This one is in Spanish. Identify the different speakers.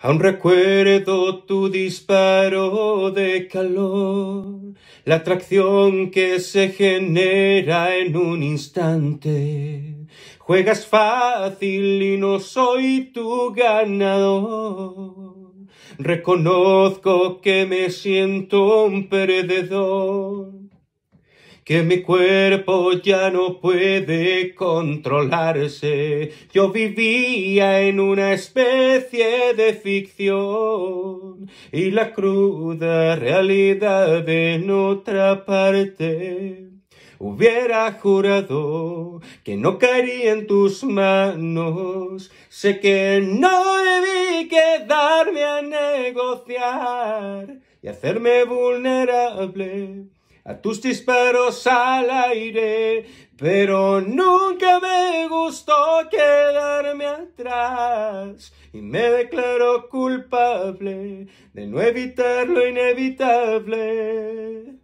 Speaker 1: Aún recuerdo tu disparo de calor, la atracción que se genera en un instante. Juegas fácil y no soy tu ganador. Reconozco que me siento un perdedor que mi cuerpo ya no puede controlarse. Yo vivía en una especie de ficción y la cruda realidad en otra parte. Hubiera jurado que no caería en tus manos. Sé que no debí quedarme a negociar y hacerme vulnerable a tus disparos al aire, pero nunca me gustó quedarme atrás y me declaro culpable de no evitar lo inevitable.